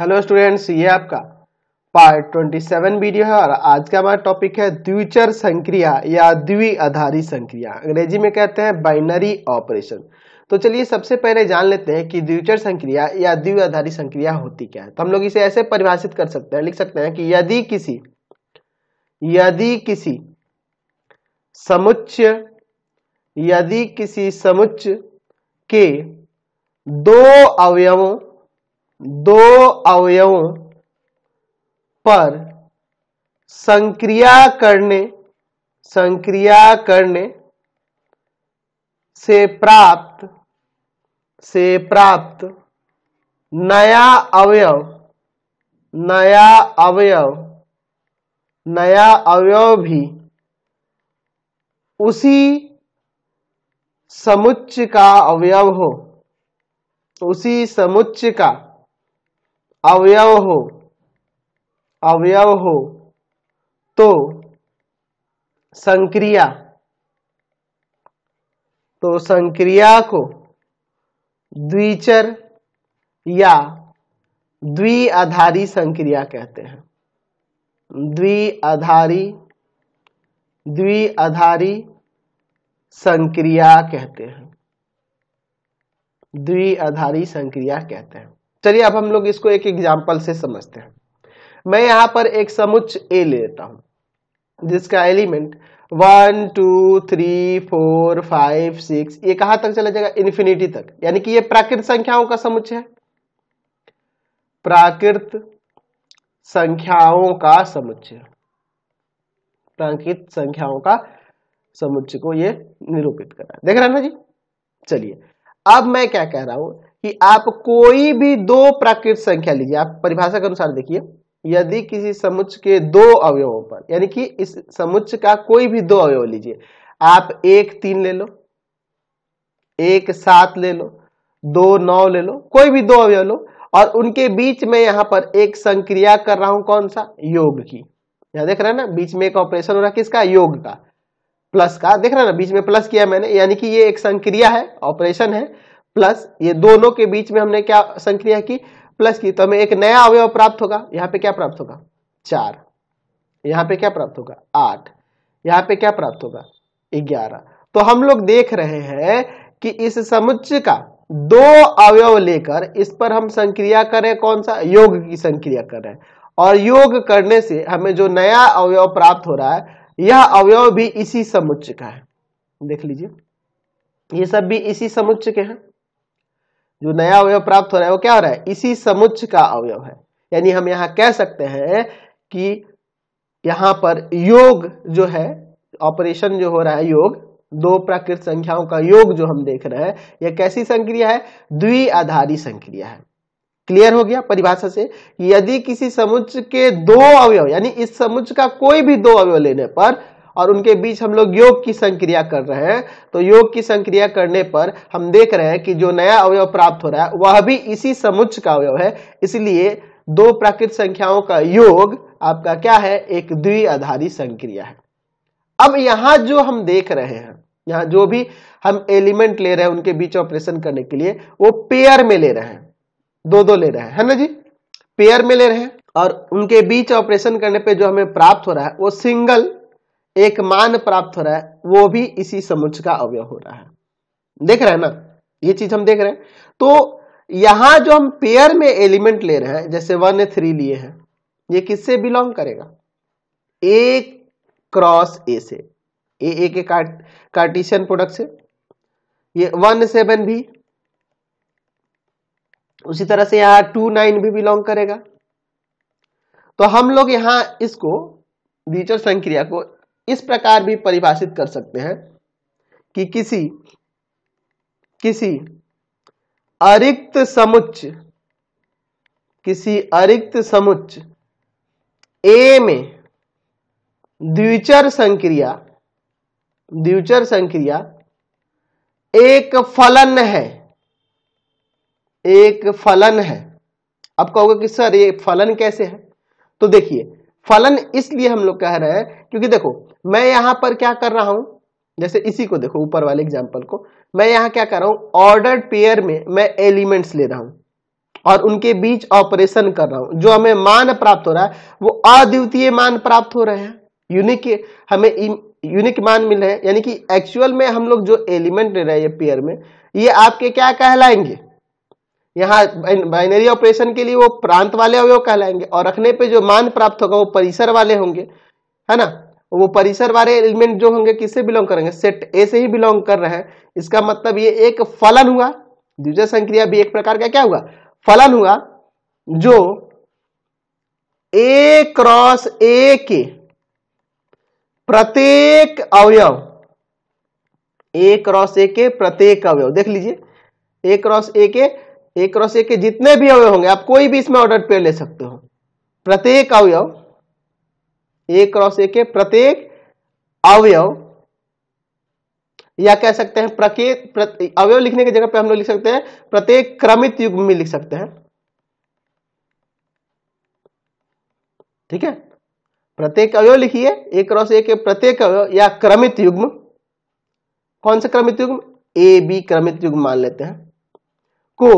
hello students ये आपका part 27 video है और आज का हमारा टॉपिक है द्विचर संक्रिया या द्वि आधारी संक्रिया अंग्रेजी में कहते हैं बाइनरी ऑपरेशन तो चलिए सबसे पहले जान लेते हैं कि द्विचर संक्रिया या द्वि आधारी संक्रिया होती क्या है तो हम लोग इसे ऐसे परिभाषित कर सकते हैं लिख सकते हैं कि यदि किसी यदि किसी समुच्चय यदि किसी समुच्च के दो अवयवों दो अवयव पर संक्रिया करने संक्रिया करने से प्राप्त से प्राप्त नया अवयव नया अवयव नया अवयव भी उसी समुच्च का अवयव हो उसी समुच्च का अवयव हो अवयव हो तो संक्रिया तो संक्रिया को द्विचर या द्विआधारी संक्रिया कहते हैं द्विआधारी द्विआधारी संक्रिया कहते हैं द्विआधारी संक्रिया कहते हैं चलिए अब हम लोग इसको एक एग्जाम्पल से समझते हैं मैं यहां पर एक समुच्च ए लेता हूं जिसका element one two three four five six ये कहां तक चला जाएगा इन्फिनिटी तक यानी कि ये प्राकृत संख्याओं का समुच है प्राकृत संख्याओं का समुच्चय प्राकृत संख्याओं का समुच्चय को ये निरूपित करा देख रहे ना जी चलिए अब मैं क्या कह रहा हूं कि आप कोई भी दो प्राकृत संख्या लीजिए आप परिभाषा के अनुसार देखिए यदि किसी समुच्च के दो अवयवों पर यानी कि इस समुच्च का कोई भी दो अवयव लीजिए आप एक तीन ले लो एक सात ले लो दो नौ ले लो कोई भी दो अवयव लो और उनके बीच में यहां पर एक संक्रिया कर रहा हूं कौन सा योग की यहां देख रहे हैं ना बीच में एक ऑपरेशन हो रहा है किसका योग का प्लस का देख रहे हैं ना बीच में प्लस किया मैंने यानी कि ये एक संक्रिया है ऑपरेशन है प्लस ये दोनों के बीच में हमने क्या संक्रिया की प्लस की तो हमें एक नया अवयव प्राप्त होगा यहाँ पे क्या प्राप्त होगा चार यहाँ पे क्या प्राप्त होगा आठ यहाँ पे क्या प्राप्त होगा ग्यारह तो हम लोग देख रहे हैं कि इस समुच्चय का दो अवयव लेकर इस पर हम संक्रिया करें कौन सा योग की संक्रिया कर रहे हैं और योग करने से हमें जो नया अवयव प्राप्त हो रहा है यह अवयव भी इसी समुच्चय का है देख लीजिए ये सब भी इसी समुच्चय के हैं जो नया अवयव प्राप्त हो रहा है वो क्या हो रहा है इसी समुच्च का अवयव है यानी हम यहां कह सकते हैं कि यहां पर योग जो है ऑपरेशन जो हो रहा है योग दो प्राकृत संख्याओं का योग जो हम देख रहे हैं यह कैसी संक्रिया है द्विआधारी संक्रिया है क्लियर हो गया परिभाषा से यदि किसी समुच्च के दो अवयव यानी इस समुच्च का कोई भी दो अवयव लेने पर और उनके बीच हम लोग योग की संक्रिया कर रहे हैं तो योग की संक्रिया करने पर हम देख रहे हैं कि जो नया अवयव प्राप्त हो रहा है वह भी इसी समुच्च का अवयव है इसलिए दो प्राकृत संख्याओं का योग आपका क्या है एक द्विआधारी संक्रिया है अब यहां जो हम देख रहे हैं यहां जो भी हम एलिमेंट ले रहे हैं उनके बीच ऑपरेशन करने के लिए वो पेयर में ले रहे हैं दो दो ले रहे हैं है ना जी पेयर में ले रहे हैं और उनके बीच ऑपरेशन करने पे जो हमें प्राप्त हो रहा है वो सिंगल एक मान प्राप्त हो रहा है वो भी इसी समुच का अवय हो रहा है देख रहे हैं ना ये चीज हम देख रहे हैं तो यहां जो हम पेयर में एलिमेंट ले रहे हैं जैसे वन ए थ्री लिए हैं ये किससे बिलोंग करेगा ए क्रॉस ए से ए ए के कार्टिशियन प्रोडक्ट से ये वन सेवन भी उसी तरह से यहां टू नाइन भी बिलोंग करेगा तो हम लोग यहां इसको द्विचर संक्रिया को इस प्रकार भी परिभाषित कर सकते हैं कि किसी किसी अरिक्त समुच्च किसी अरिक्त समुच्च ए में द्विचर संक्रिया द्विचर संक्रिया एक फलन है एक फलन है आप कहोगे कि सर ये फलन कैसे है तो देखिए फलन इसलिए हम लोग कह रहे हैं क्योंकि देखो मैं यहां पर क्या कर रहा हूं जैसे इसी को देखो ऊपर वाले एग्जाम्पल को मैं यहां क्या कर रहा हूं ऑर्डर पेयर में मैं एलिमेंट्स ले रहा हूं और उनके बीच ऑपरेशन कर रहा हूं जो हमें मान प्राप्त हो रहा है वो अद्वितीय मान प्राप्त हो रहे हैं यूनिक हमें यूनिक मान मिल रहे हैं यानी कि एक्चुअल में हम लोग जो एलिमेंट ले रहे हैं ये पेयर में ये आपके क्या कहलाएंगे यहाँ बाइनरी ऑपरेशन के लिए वो प्रांत वाले अवयव कहलाएंगे और रखने पे जो मान प्राप्त होगा वो परिसर वाले होंगे है ना वो परिसर वाले एलिमेंट जो होंगे किससे बिलोंग करेंगे सेट ए से ही बिलोंग कर रहे हैं इसका मतलब ये एक फलन हुआ द्वितीय संक्रिया भी एक प्रकार का क्या हुआ फलन हुआ जो ए क्रॉस ए के प्रत्येक अवयव ए क्रॉस ए के प्रत्येक अवयव देख लीजिए ए क्रॉस ए के ए क्रॉस ए के जितने भी अवयव होंगे आप कोई भी इसमें ऑर्डर पेयर ले सकते हो प्रत्येक अवयव ए क्रॉस ए के प्रत्येक अवयव या कह सकते हैं प्रत्येक अवयव लिखने की जगह पे हम लोग लिख सकते हैं प्रत्येक क्रमित युग में लिख सकते हैं ठीक है प्रत्येक अवयव लिखिए एक क्रॉस ए के प्रत्येक अवयव या क्रमित युग्म कौन सा क्रमित युग्म ए बी क्रमित युग्म मान लेते हैं को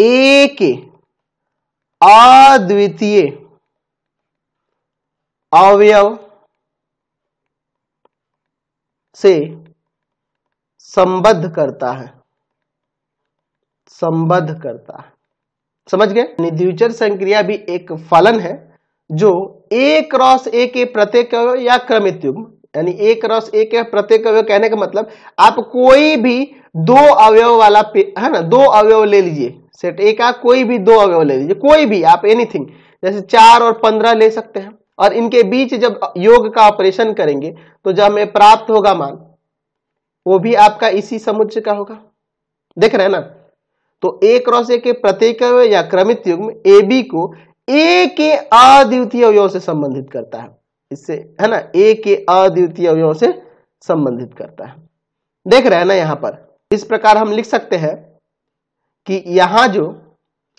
ए के अद्वितीय अवयव से संबद्ध करता है संबद्ध करता है समझ गए निद्यूचर संक्रिया भी एक फलन है जो ए क्रॉस ए के प्रत्येक या क्रमित यानी ए क्रॉस ए के प्रत्येक अवयव कहने का मतलब आप कोई भी दो अवयव वाला है ना दो अवयव ले लीजिए सेट ए का कोई भी दो अवयव ले लीजिए कोई भी आप एनीथिंग जैसे चार और पंद्रह ले सकते हैं और इनके बीच जब योग का ऑपरेशन करेंगे तो जब हमें प्राप्त होगा मान वो भी आपका इसी समुच्चय का होगा देख रहे हैं ना तो ए क्रॉस ए के प्रत्येक या क्रमित युग्म ए बी को ए के अद्वितीय अवयव से संबंधित करता है इससे है ना ए के अद्वितीय अवयव से संबंधित करता है देख रहे हैं ना यहां पर इस प्रकार हम लिख सकते हैं कि यहां जो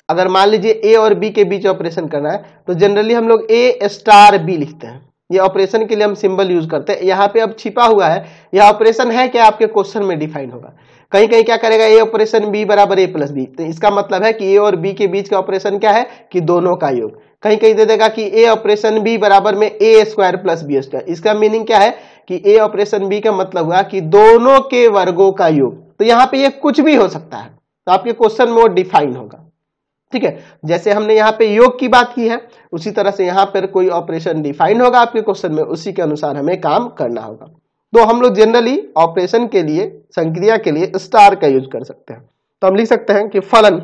अगर मान लीजिए ए और बी के बीच ऑपरेशन करना है तो जनरली हम लोग ए स्टार बी लिखते हैं ये ऑपरेशन के लिए हम सिंबल यूज करते हैं यहां पे अब छिपा हुआ है यह ऑपरेशन है क्या आपके क्वेश्चन में डिफाइन होगा कहीं कहीं क्या करेगा ए ऑपरेशन बी बराबर ए प्लस बी तो इसका मतलब है कि ए और बी के बीच का ऑपरेशन क्या है कि दोनों का योग कहीं कहीं दे देगा कि ए ऑपरेशन बी बराबर में A square plus B square इसका मीनिंग क्या है कि ए ऑपरेशन बी का मतलब हुआ कि दोनों के वर्गों का योग तो यहाँ पे ये कुछ भी हो सकता है तो आपके क्वेश्चन में वो डिफाइन होगा ठीक है जैसे हमने यहाँ पे योग की बात की है उसी तरह से यहाँ पर कोई ऑपरेशन डिफाइन होगा आपके क्वेश्चन में उसी के अनुसार हमें काम करना होगा तो हम लोग जनरली ऑपरेशन के लिए संक्रिया के लिए स्टार का यूज कर सकते हैं तो हम लिख सकते हैं कि फलन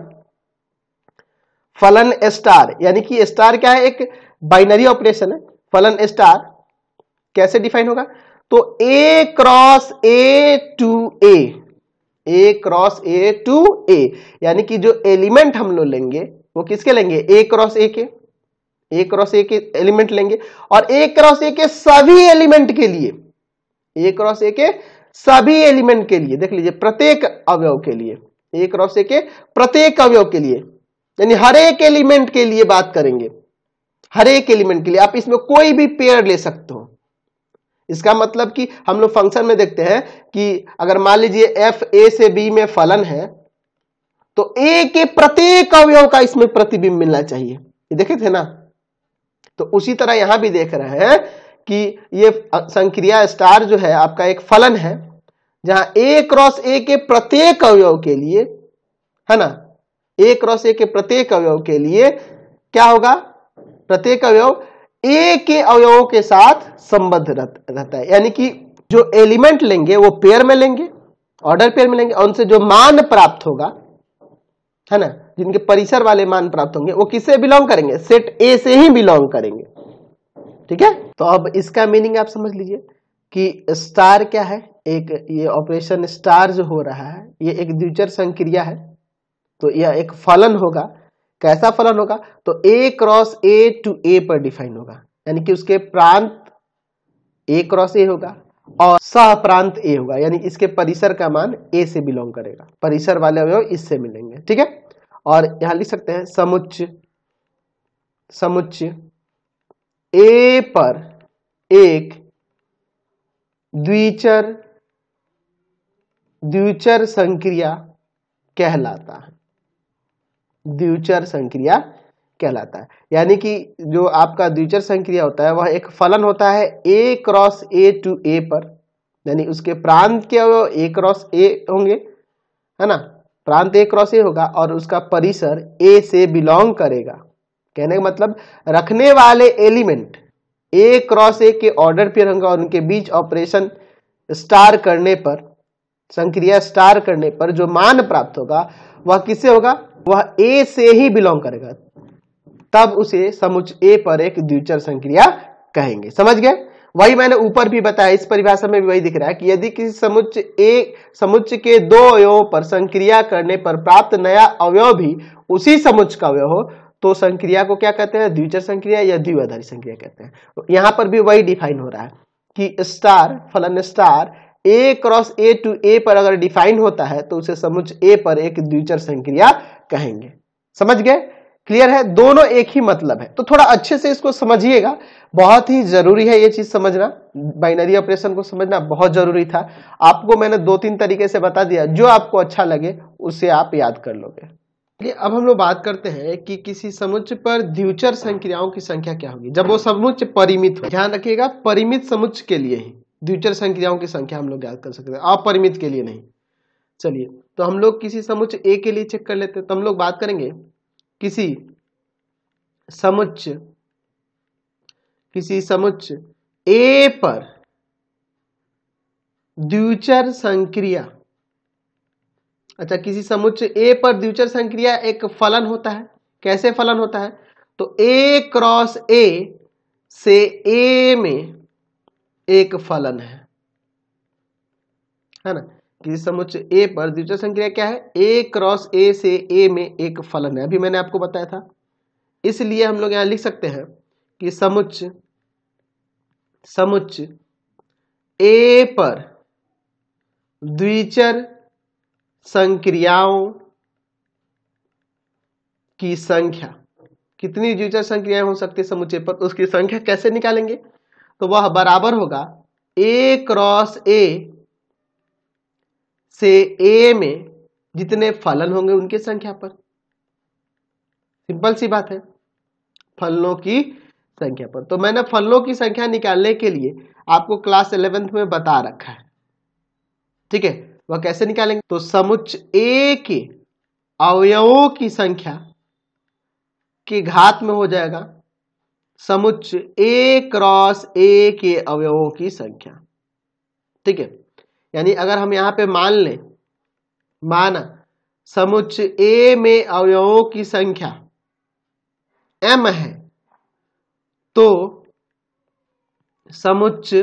फलन स्टार यानी कि स्टार क्या है एक बाइनरी ऑपरेशन है फलन स्टार कैसे डिफाइन होगा तो A cross A to A A cross A to A यानी कि जो एलिमेंट हम लोग लेंगे वो किसके लेंगे ए क्रॉस ए के ए क्रॉस ए के एलिमेंट लेंगे और ए क्रॉस ए के सभी एलिमेंट के लिए ए क्रॉस ए के सभी एलिमेंट के लिए देख लीजिए प्रत्येक अवयव के लिए ए क्रॉस ए के प्रत्येक अवयव के लिए यानी हर एक एलिमेंट के लिए बात करेंगे हर एक एलिमेंट के लिए आप इसमें कोई भी पेयर ले सकते हो इसका मतलब कि हम लोग फंक्शन में देखते हैं कि अगर मान लीजिए एफ ए से बी में फलन है तो ए के प्रत्येक अवयव का इसमें प्रतिबिंब मिलना चाहिए ये देखे थे ना तो उसी तरह यहां भी देख रहे हैं कि ये संक्रिया स्टार जो है आपका एक फलन है जहां ए क्रॉस ए के प्रत्येक अवयव के लिए है ना ए क्रॉस ए के प्रत्येक अवयव के लिए क्या होगा प्रत्येक अवयव ए के अवयवों के साथ संबद्ध रहता है यानी कि जो एलिमेंट लेंगे वो पेयर में लेंगे ऑर्डर पेयर में लेंगे और उनसे जो मान प्राप्त होगा है ना जिनके परिसर वाले मान प्राप्त होंगे वो किससे बिलोंग करेंगे सेट ए से ही बिलोंग करेंगे ठीक है तो अब इसका मीनिंग आप समझ लीजिए कि स्टार क्या है एक ये ऑपरेशन स्टार जो हो रहा है ये एक द्विचर संक्रिया है तो यह एक फलन होगा कैसा फलन होगा तो A cross A to A पर डिफाइन होगा यानी कि उसके प्रांत ए क्रॉस ए होगा और सह प्रांत ए होगा यानी इसके परिसर का मान ए से बिलोंग करेगा परिसर वाले अवयव इससे मिलेंगे ठीक है और यहां लिख सकते हैं समुच्च समुच्च ए पर एक द्विचर द्विचर संक्रिया कहलाता है द्विचर संक्रिया कहलाता है यानी कि जो आपका द्विचर संक्रिया होता है वह एक फलन होता है ए क्रॉस ए टू ए पर यानी उसके प्रांत के ए क्रॉस ए होंगे है ना प्रांत ए क्रॉस ए होगा और उसका परिसर ए से बिलोंग करेगा कहने का मतलब रखने वाले एलिमेंट ए क्रॉस ए के ऑर्डर पर होंगे और उनके बीच ऑपरेशन स्टार करने पर संक्रिया स्टार करने पर जो मान प्राप्त होगा वह किससे होगा वह ए से ही बिलोंग करेगा तब उसे समुच ए पर एक द्विचर संक्रिया कहेंगे समझ गए वही मैंने ऊपर भी बताया इस परिभाषा में भी वही दिख रहा है कि यदि किसी समुच ए समुच के दो अवयवों पर संक्रिया करने पर प्राप्त नया अवयव भी उसी समुच का अवयव हो तो संक्रिया को क्या कहते हैं द्विचर संक्रिया या द्विआधारी संक्रिया कहते हैं तो यहां पर भी वही डिफाइन हो रहा है कि स्टार फलन star A cross A to A पर अगर डिफाइन होता है तो उसे समुच ए पर एक द्विचर संक्रिया कहेंगे समझ गए क्लियर है दोनों एक ही मतलब है तो थोड़ा अच्छे से इसको समझिएगा बहुत ही जरूरी है ये चीज समझना बाइनरी ऑपरेशन को समझना बहुत जरूरी था आपको मैंने दो तीन तरीके से बता दिया जो आपको अच्छा लगे उसे आप याद कर लोगे अब हम लोग बात करते हैं कि किसी समुच्च पर द्विचर संक्रियाओं की संख्या क्या होगी जब वो समुच्च परिमित हो ध्यान रखिएगा परिमित समुच्च के लिए ही द्विचर संक्रियाओं की संख्या हम लोग याद कर सकते हैं अपरिमित के लिए नहीं चलिए तो हम लोग किसी समुच्च ए के लिए चेक कर लेते तो हम लोग बात करेंगे किसी समुच्च किसी समुच्च ए पर द्विचर संक्रिया अच्छा किसी समुच्च ए पर द्विचर संक्रिया एक फलन होता है कैसे फलन होता है तो ए क्रॉस ए से ए में एक फलन है है ना किसी समुच्चय ए पर द्वितीय संक्रिया क्या है ए क्रॉस ए से ए में एक फलन है अभी मैंने आपको बताया था इसलिए हम लोग यहां लिख सकते हैं कि समुच्च समुच्च ए पर द्विचर संक्रियाओं की संख्या कितनी द्विचर संक्रियाएं हो सकती है समुच्चय पर उसकी संख्या कैसे निकालेंगे तो वह बराबर होगा ए क्रॉस ए से ए में जितने फलन होंगे उनके संख्या पर सिंपल सी बात है फलनों की संख्या पर तो मैंने फलनों की संख्या निकालने के लिए आपको क्लास इलेवेंथ में बता रखा है ठीक है वह कैसे निकालेंगे तो समुच ए के अवयवों की संख्या के घात में हो जाएगा समुच ए क्रॉस ए के अवयवों की संख्या ठीक है यानी अगर हम यहाँ पे मान लें माना ए में अवयवों की संख्या एम है तो समुच्च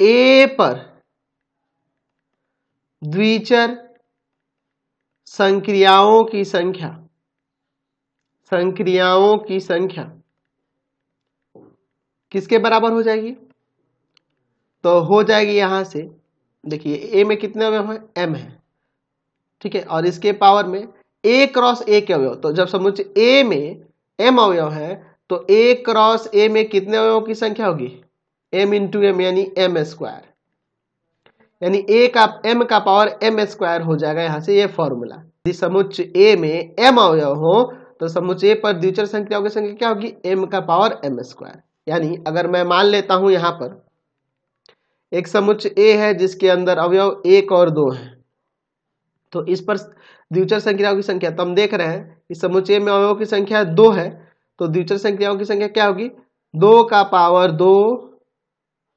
ए पर द्विचर संक्रियाओं की संख्या संक्रियाओं की संख्या किसके बराबर हो जाएगी तो हो जाएगी यहाँ से देखिए ए में कितने अवयव हैं एम है ठीक है और इसके पावर में ए क्रॉस ए के अवयव तो जब समुच ए में एम अवयव है तो ए क्रॉस ए में कितने अवयवों की संख्या होगी एम इंटू एम यानी एम स्क्वायर यानी ए का एम का पावर एम स्क्वायर हो जाएगा यहाँ से ये फॉर्मूला यदि समुच्च ए में एम अवयव हो तो समुच्च ए पर द्विचर संख्याओं की संख्या क्या होगी एम का पावर एम स्क्वायर यानी अगर मैं मान लेता हूं यहाँ पर एक समुच्च ए है जिसके अंदर अवयव एक और दो है तो इस पर द्विचर संख्याओं की संख्या तो हम देख रहे हैं कि समुच्चय में अवयव की संख्या दो है तो द्विचर संख्याओं की संख्या क्या होगी दो का पावर दो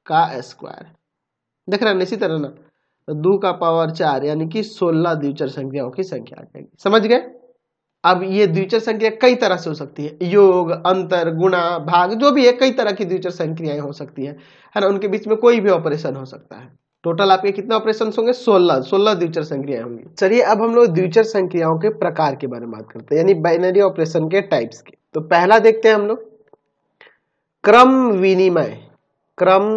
का स्क्वायर देख रहे हैं इसी तरह ना तो दो का पावर चार यानी कि सोलह द्विचर संख्याओं की संख्या आ जाएगी समझ गए अब ये द्विचर संक्रिया कई तरह से हो सकती है योग अंतर गुणा भाग जो भी है कई तरह की द्विचर संक्रियाएं हो सकती है है ना उनके बीच में कोई भी ऑपरेशन हो सकता है टोटल आपके कितने ऑपरेशन होंगे सोलह सोलह द्विचर संक्रियाएं होंगी चलिए अब हम लोग द्विचर संक्रियाओं के प्रकार के बारे में बात करते हैं यानी बाइनरी ऑपरेशन के टाइप्स के तो पहला देखते हैं हम लोग क्रम विनिमय क्रम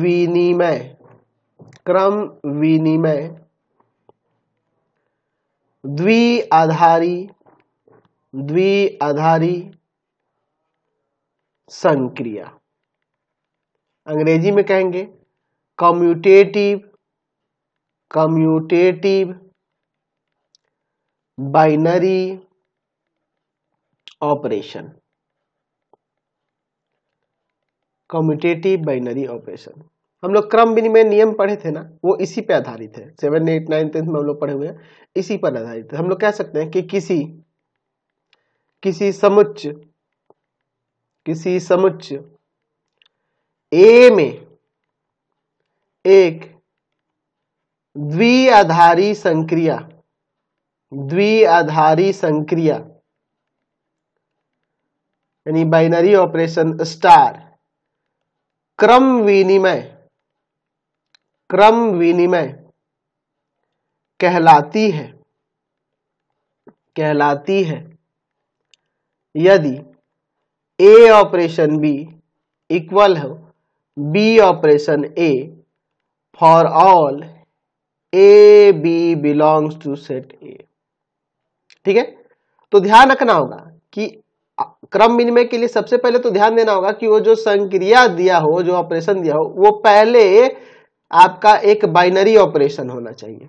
विनिमय क्रम विनिमय द्विआधारी द्विआधारी संक्रिया अंग्रेजी में कहेंगे commutative commutative binary operation commutative binary operation हम लोग क्रम विनिमय नियम पढ़े थे ना वो इसी पे आधारित है सेवन एट नाइन टेंथ में हम लोग पढ़े हुए हैं इसी पर आधारित है हम लोग कह सकते हैं कि किसी किसी समुच्च किसी समुच्च ए में एक द्विआधारी संक्रिया द्विआधारी संक्रिया यानी बाइनरी ऑपरेशन स्टार क्रम विनिमय क्रम विनिमय कहलाती है कहलाती है यदि ए ऑपरेशन बी इक्वल हो B operation A for all A B belongs to set A ठीक है तो ध्यान रखना होगा कि क्रम विनिमय के लिए सबसे पहले तो ध्यान देना होगा कि वो जो संक्रिया दिया हो जो ऑपरेशन दिया हो वो पहले आपका एक बाइनरी ऑपरेशन होना चाहिए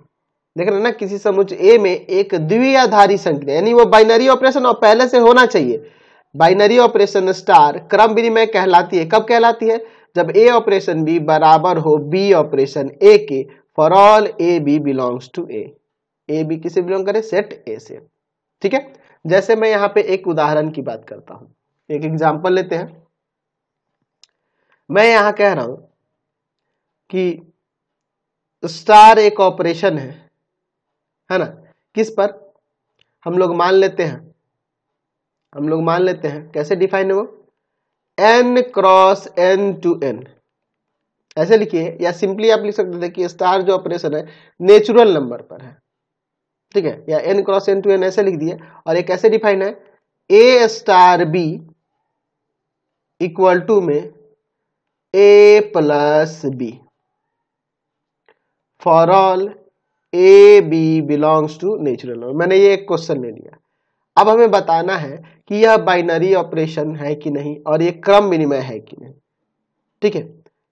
देख रहे ना किसी समुच ए में एक द्विआधारी संख्या यानी वो बाइनरी ऑपरेशन और पहले से होना चाहिए बाइनरी ऑपरेशन स्टार क्रम विनिमय कहलाती है कब कहलाती है जब ए ऑपरेशन बी बराबर हो बी ऑपरेशन ए के for all A B belongs to A A B किसे बिलोंग करे सेट ए से ठीक है जैसे मैं यहाँ पे एक उदाहरण की बात करता हूं एक एग्जाम्पल लेते हैं मैं यहां कह रहा हूं कि तो स्टार एक ऑपरेशन है है ना किस पर हम लोग मान लेते हैं हम लोग मान लेते हैं कैसे डिफाइन है वो N cross N to N ऐसे लिखिए या सिंपली आप लिख सकते थे कि स्टार जो ऑपरेशन है नेचुरल नंबर पर है ठीक है या N cross N to N ऐसे लिख दिए और ये कैसे डिफाइन है A star B equal to में A plus B for all A B belongs to natural number मैंने ये एक क्वेश्चन ले लिया अब हमें बताना है कि यह बाइनरी ऑपरेशन है कि नहीं और ये क्रम विनिमय है कि नहीं ठीक है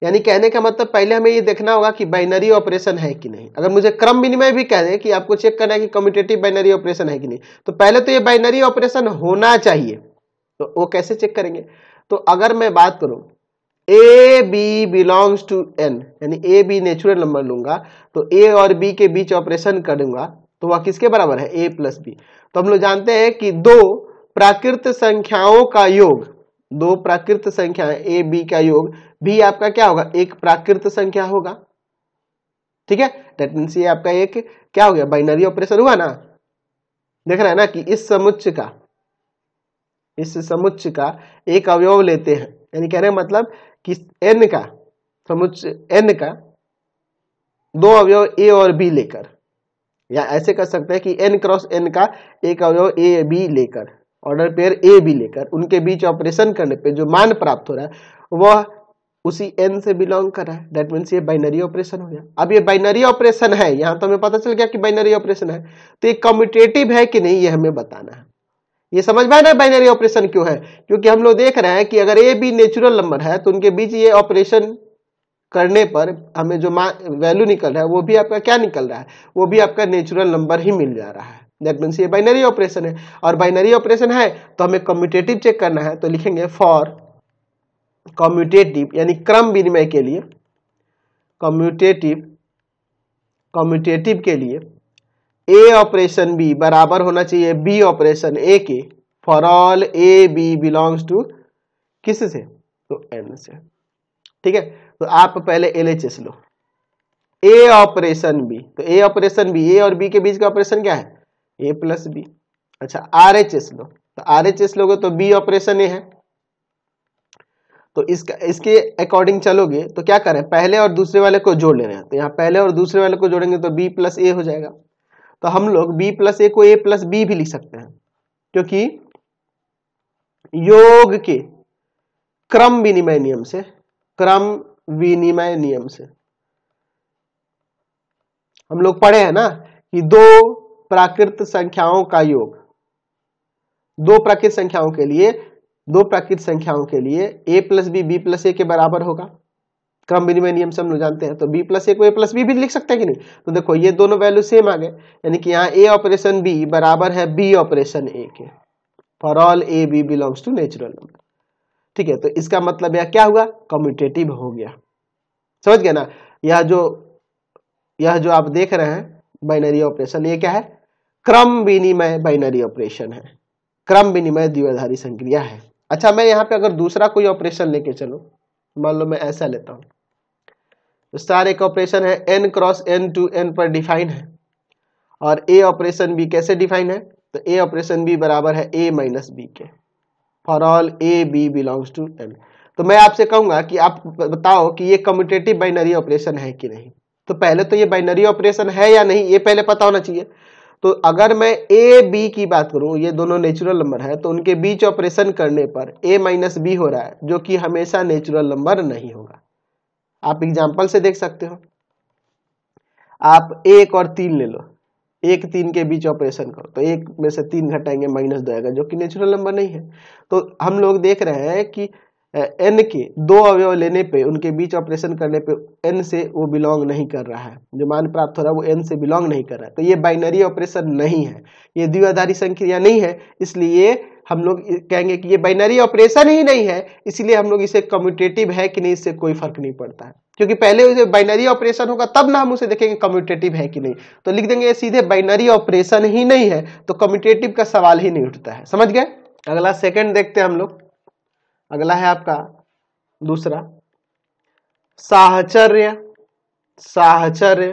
यानी कहने का मतलब पहले हमें ये देखना होगा कि बाइनरी ऑपरेशन है कि नहीं अगर मुझे क्रम विनिमय भी कह दें कि आपको चेक करना है कि कम्यूटेटिव बाइनरी ऑपरेशन है कि नहीं तो पहले तो ये बाइनरी ऑपरेशन होना चाहिए तो वो कैसे चेक करेंगे तो अगर मैं बात करूं A B belongs to N यानी ए बी नेचुरल नंबर लूंगा तो ए और बी के बीच ऑपरेशन करूंगा तो वह किसके बराबर है ए प्लस बी तो हम लोग जानते हैं कि दो प्राकृत संख्याओं का योग दो प्राकृत संख्या ए बी का योग भी आपका क्या होगा एक प्राकृत संख्या होगा ठीक है डेट मीन्स ये आपका एक क्या हो गया बाइनरी ऑपरेशन हुआ ना देख रहा है ना कि इस समुच्च का इस समुच्च का एक अवयव लेते हैं यानी कह रहे हैं मतलब कि एन का समुच्चय एन का दो अवयव ए और बी लेकर या ऐसे कर सकते हैं कि एन क्रॉस एन का एक अवयव ए बी लेकर ऑर्डर पेयर ए बी लेकर उनके बीच ऑपरेशन करने पे जो मान प्राप्त हो रहा है वह उसी एन से बिलोंग कर रहा है डेट मीन्स ये बाइनरी ऑपरेशन हो गया अब ये बाइनरी ऑपरेशन है यहां तो हमें पता चल गया कि बाइनरी ऑपरेशन है तो ये कम्यूटेटिव है कि नहीं ये हमें बताना है ये समझ में ना बाइनरी ऑपरेशन क्यों है क्योंकि हम लोग देख रहे हैं कि अगर ए बी नेचुरल नंबर है तो उनके बीच ये ऑपरेशन करने पर हमें जो वैल्यू निकल रहा है वो भी आपका क्या निकल रहा है वो भी आपका नेचुरल नंबर ही मिल जा रहा है दैट मीन्स ये बाइनरी ऑपरेशन है और बाइनरी ऑपरेशन है तो हमें कम्यूटेटिव चेक करना है तो लिखेंगे फॉर कम्यूटेटिव यानी क्रम विनिमय के लिए कम्यूटेटिव कम्यूटेटिव के लिए ए ऑपरेशन बी बराबर होना चाहिए बी ऑपरेशन ए के for all A B belongs to किस से तो एन से ठीक है तो आप पहले एल एच एस लो ए ऑपरेशन बी तो ए ऑपरेशन बी ए और बी के बीच का ऑपरेशन क्या है ए प्लस बी अच्छा आर एच एस लो तो आर एच एस लोगे तो बी ऑपरेशन ए है तो इसका इसके अकॉर्डिंग चलोगे तो क्या करें पहले और दूसरे वाले को जोड़ ले रहे हैं तो यहाँ पहले और दूसरे वाले को जोड़ेंगे तो बी प्लस ए हो जाएगा तो हम लोग बी प्लस ए को ए प्लस बी भी लिख सकते हैं क्योंकि योग के क्रम विनिमय नियम से क्रम विनिमय नियम से हम लोग पढ़े हैं ना कि दो प्राकृत संख्याओं का योग दो प्राकृत संख्याओं के लिए दो प्राकृत संख्याओं के लिए a plus B B plus A के बराबर होगा क्रम विनिमय नियम से हम लोग जानते हैं तो बी प्लस ए को ए प्लस बी भी लिख सकते हैं कि नहीं तो देखो ये दोनों वैल्यू सेम आ गए यानी कि यहाँ ए ऑपरेशन बी बराबर है बी ऑपरेशन ए के for all A B belongs to natural number ठीक है तो इसका मतलब यह क्या हुआ कम्यूटेटिव हो गया समझ गया ना यह जो यह जो आप देख रहे हैं बाइनरी ऑपरेशन ये क्या है क्रम विनिमय बाइनरी ऑपरेशन है क्रम विनिमय द्विआधारी संक्रिया है अच्छा मैं यहाँ पे अगर दूसरा कोई ऑपरेशन लेके चलूँ मान लो मैं ऐसा लेता हूँ तो सारे एक ऑपरेशन है N cross N to N पर डिफाइन है और ए ऑपरेशन बी कैसे डिफाइन है तो ए ऑपरेशन बी बराबर है ए माइनस बी के for all A B belongs to N तो मैं आपसे कहूंगा कि आप बताओ कि ये कम्यूटेटिव बाइनरी ऑपरेशन है कि नहीं तो पहले तो ये बाइनरी ऑपरेशन है या नहीं ये पहले पता होना चाहिए तो अगर मैं ए बी की बात करूं ये दोनों नेचुरल नंबर है तो उनके बीच ऑपरेशन करने पर ए माइनस बी हो रहा है जो कि हमेशा नेचुरल नंबर नहीं होगा आप एग्जाम्पल से देख सकते हो आप एक और तीन ले लो एक तीन के बीच ऑपरेशन करो तो एक में से तीन घटाएंगे माइनस दो आएगा जो कि नेचुरल नंबर नहीं है तो हम लोग देख रहे हैं कि एन के दो अवयव लेने पे उनके बीच ऑपरेशन करने पे एन से वो बिलोंग नहीं कर रहा है जो मान प्राप्त हो रहा है वो एन से बिलोंग नहीं कर रहा है तो ये बाइनरी ऑपरेशन नहीं है ये द्विआधारी संख्या नहीं है इसलिए हम लोग कहेंगे कि ये बाइनरी ऑपरेशन ही नहीं है इसलिए हम लोग इसे कम्यूटेटिव है कि नहीं इससे कोई फर्क नहीं पड़ता है क्योंकि पहले उसे बाइनरी ऑपरेशन होगा तब ना हम उसे देखेंगे कम्यूटेटिव है कि नहीं तो लिख देंगे सीधे बाइनरी ऑपरेशन ही नहीं है तो कम्यूटेटिव का सवाल ही नहीं उठता है समझ गए अगला सेकंड देखते हैं हम लोग अगला है आपका दूसरा साहचर्य साहचर्य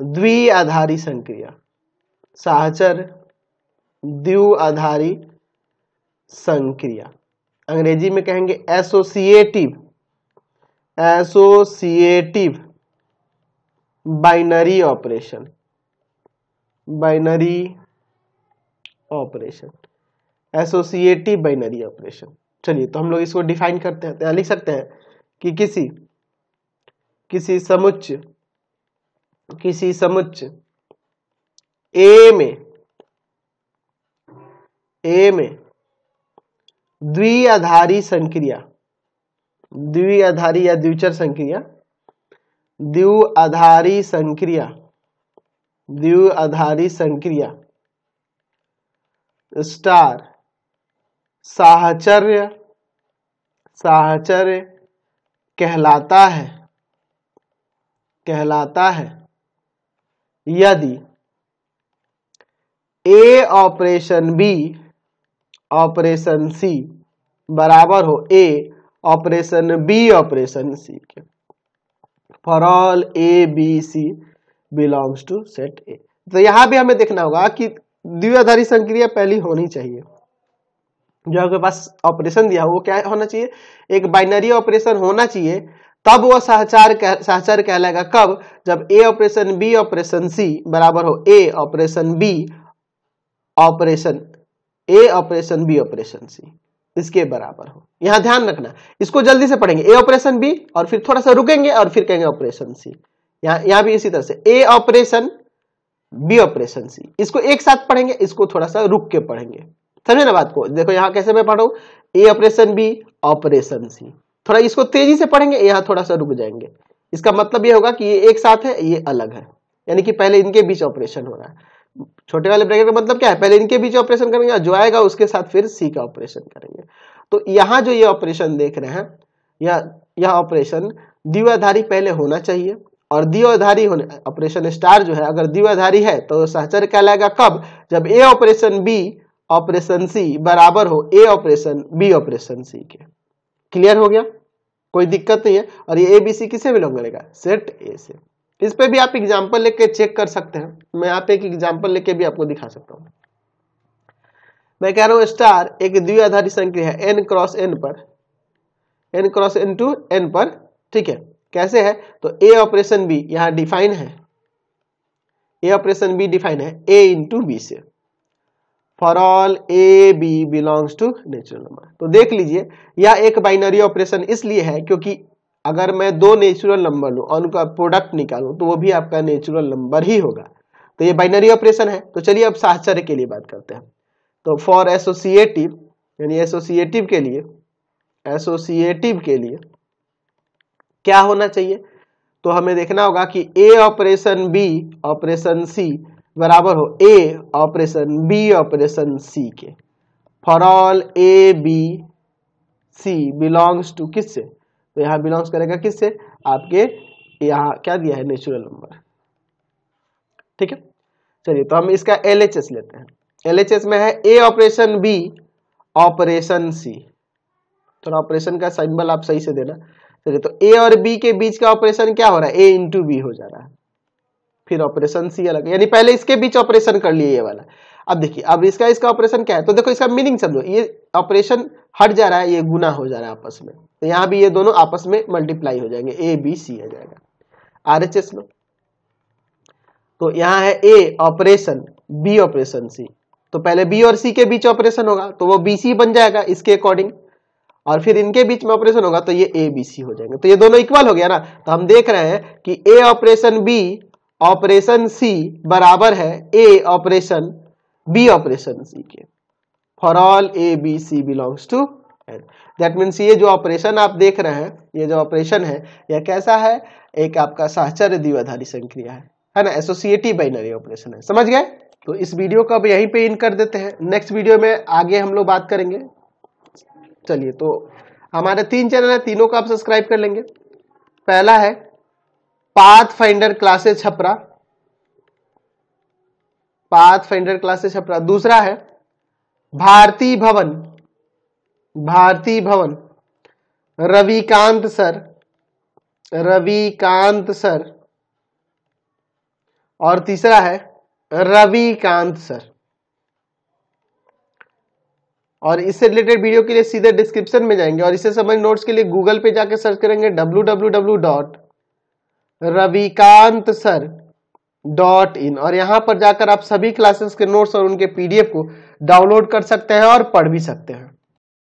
द्विआधारी संक्रिया साहचर्य द्विआधारी संक्रिया अंग्रेजी में कहेंगे associative associative binary operation binary operation associative binary operation चलिए तो हम लोग इसको डिफाइन करते हैं तो लिख सकते हैं कि किसी किसी समुच्च किसी समुच्च ए में ए में द्विआधारी संक्रिया द्विआधारी या द्विचर संक्रिया द्विआधारी संक्रिया द्विआधारी संक्रिया स्टार साहचर्य साहचर्य कहलाता है कहलाता है यदि A operation B operation C बराबर हो A operation B operation C के for all A B C belongs to set A तो यहां भी हमें देखना होगा कि द्विआधारी संक्रिया पहली होनी चाहिए जो आपके पास ऑपरेशन दिया वो क्या होना चाहिए एक बाइनरी ऑपरेशन होना चाहिए तब वह सहचार कह, सहचार कहलाएगा कब जब A operation B operation C बराबर हो A operation B operation A operation B operation C इसके बराबर हो यहां ध्यान रखना इसको जल्दी से पढ़ेंगे ए ऑपरेशन बी और फिर थोड़ा सा रुकेंगे और फिर कहेंगे ऑपरेशन सी यहां यहां भी इसी तरह से A operation B operation C इसको एक साथ पढ़ेंगे इसको थोड़ा सा रुक के पढ़ेंगे समझे ना बात को देखो यहाँ कैसे मैं पढ़ू A operation B operation C थोड़ा इसको तेजी से पढ़ेंगे यहाँ थोड़ा सा रुक जाएंगे इसका मतलब ये होगा कि ये एक साथ है ये अलग है यानी कि पहले इनके बीच ऑपरेशन हो रहा है छोटे वाले ब्रैकेट का मतलब क्या है पहले इनके बीच ऑपरेशन करेंगे जो आएगा उसके साथ फिर सी का ऑपरेशन करेंगे तो यहाँ जो ये ऑपरेशन देख रहे हैं यह ऑपरेशन द्विआधारी पहले होना चाहिए और द्विआधारी होने ऑपरेशन स्टार जो है अगर दिवाधारी है तो सहचर कहलाएगा कब जब A operation B operation C बराबर हो A operation B operation C के क्लियर हो गया कोई दिक्कत नहीं है और ये ए बी सी किसे बिलोंग करेगा सेट ए से इस पे भी आप एग्जाम्पल लेके चेक कर सकते हैं मैं आप एक एग्जांपल लेके भी आपको दिखा सकता हूं मैं कह रहा हूं स्टार एक द्विआधारी संख्या है एन क्रॉस एन पर N cross N to N पर ठीक है कैसे है तो ए ऑपरेशन बी यहाँ डिफाइन है ए ऑपरेशन बी डिफाइन है ए इंटू बी से for all A B belongs to natural number तो देख लीजिए यह एक बाइनरी ऑपरेशन इसलिए है क्योंकि अगर मैं दो नेचुरल नंबर लूँ और उनका प्रोडक्ट निकालू तो वो भी आपका नेचुरल नंबर ही होगा तो ये बाइनरी ऑपरेशन है तो चलिए अब साहचर्य के लिए बात करते हैं तो फॉर एसोसिएटिव यानी एसोसिएटिव के लिए एसोसिएटिव के लिए क्या होना चाहिए तो हमें देखना होगा कि A operation B operation C बराबर हो A operation B operation C के for all A B C belongs to किस से तो यहाँ बिलोंग्स करेगा किस से आपके यहाँ क्या दिया है नेचुरल नंबर ठीक है चलिए तो हम इसका एल एच एस लेते हैं एल एच एस में है A operation B operation C थोड़ा ऑपरेशन का सिंबल आप सही से देना चलिए तो ए और बी के बीच का ऑपरेशन क्या हो रहा है ए इंटू बी हो जा रहा है फिर ऑपरेशन सी अलग यानी पहले इसके बीच ऑपरेशन कर लिए ये वाला अब देखिए अब इसका इसका ऑपरेशन क्या है तो देखो इसका मीनिंग समझो ये ऑपरेशन हट जा रहा है ये गुना हो जा रहा है आपस में तो यहाँ भी ये दोनों आपस में मल्टीप्लाई हो जाएंगे ए बी सी आ जाएगा आर एच एस लो तो यहाँ है A operation B operation C तो पहले बी और सी के बीच ऑपरेशन होगा तो वो बी सी बन जाएगा इसके अकॉर्डिंग और फिर इनके बीच में ऑपरेशन होगा तो ये ए बी सी हो जाएंगे तो ये दोनों इक्वल हो गया ना तो हम देख रहे हैं कि A operation B operation C बराबर है A operation B operation C के for all A B C belongs to N that means ये जो ऑपरेशन आप देख रहे हैं ये जो ऑपरेशन है यह कैसा है एक आपका साहचर्य दीवाधारी संक्रिया है है ना एसोसिएटिव बाइनरी ऑपरेशन है समझ गए तो इस वीडियो को अब यहीं पे इन कर देते हैं नेक्स्ट वीडियो में आगे हम लोग बात करेंगे चलिए तो हमारे तीन चैनल है तीनों को आप सब्सक्राइब कर लेंगे पहला है पाथ फाइंडर क्लासे छपरा पाथ फाइंडर क्लासे छपरा दूसरा है भारती भवन भारती भवन रविकांत सर रविकांत सर और तीसरा है रविकांत सर और इससे रिलेटेड वीडियो के लिए सीधे डिस्क्रिप्शन में जाएंगे और इसे संबंधित नोट्स के लिए गूगल पे जाकर सर्च करेंगे W W W dot Ravikant sir dot in और यहां पर जाकर आप सभी क्लासेस के नोट्स और उनके पीडीएफ को डाउनलोड कर सकते हैं और पढ़ भी सकते हैं